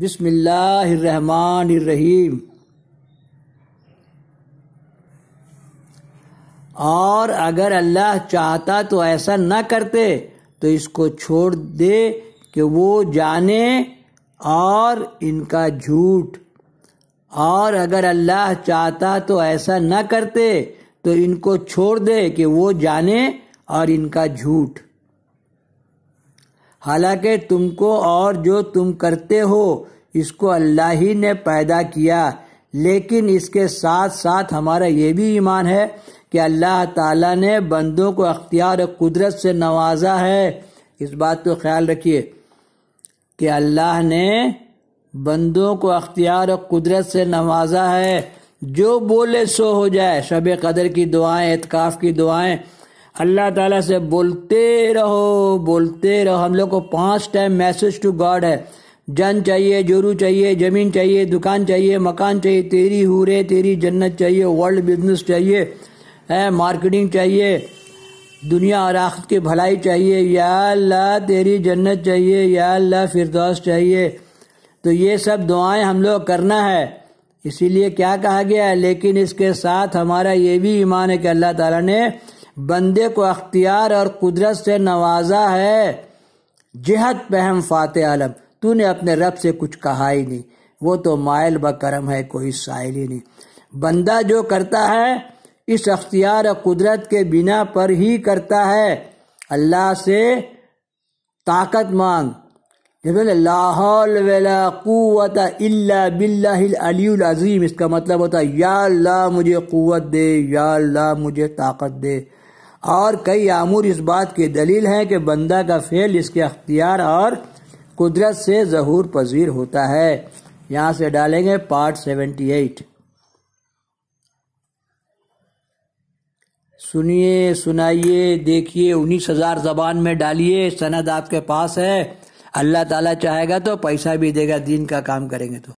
बिस्मिल्लाहिर्रहमानिर्रहीम और अगर अल्लाह चाहता तो ऐसा न करते तो इसको छोड़ दे कि वो जाने और इनका झूठ और अगर अल्लाह चाहता तो ऐसा न करते तो इनको छोड़ दे कि वो जाने और इनका झूठ हालांकि तुमको और जो तुम करते हो इसको अल्लाह ही ने पैदा किया लेकिन इसके साथ साथ हमारा ये भी ईमान है कि अल्लाह ताला ने बंदों को अख्तियार और कुदरत से नवाजा है इस बात को ख्याल रखिए कि अल्लाह ने बंदों को अख्तियार और कुदरत से नवाजा है जो बोले सो हो जाए शब कदर की दुआएं एतकाफ़ की दुआएं अल्लाह ताला से बोलते रहो बोलते रहो हम लोग को पांच टाइम मैसेज टू गॉड है जन चाहिए जोरू चाहिए ज़मीन चाहिए दुकान चाहिए मकान चाहिए तेरी हुरे तेरी जन्नत चाहिए वर्ल्ड बिजनेस चाहिए है मार्केटिंग चाहिए दुनिया और आखिर की भलाई चाहिए या अल्लाह तेरी जन्नत चाहिए या अल्लाह फिरदौस चाहिए तो ये सब दुआएं हम लोग करना है इसीलिए क्या कहा गया है लेकिन इसके साथ हमारा ये भी ईमान है कि अल्लाह ताला ने बंदे को अख्तियार और कुदरत से नवाजा है जहत पहम फात फाते आलम तूने अपने रब से कुछ कहा ही नहीं वो तो मायल ब करम है कोई साइल ही नहीं बंदा जो करता है इस अख्तियार और कुदरत के बिना पर ही करता है अल्लाह से ताकत मांग लाहौल वला इसका मतलब होता है या ला मुझे कुत दे या ला मुझे ताकत दे और कई आमूर इस बात की दलील है कि बंदा का फेल इसके अख्तियार और कुदरत से जहूर पजीर होता है यहाँ से डालेंगे पार्ट सेवेंटी एट सुनिए सुनाइए देखिए उन्नीस हजार जबान में डालिए सनद आपके पास है अल्लाह ताला चाहेगा तो पैसा भी देगा दीन का काम करेंगे तो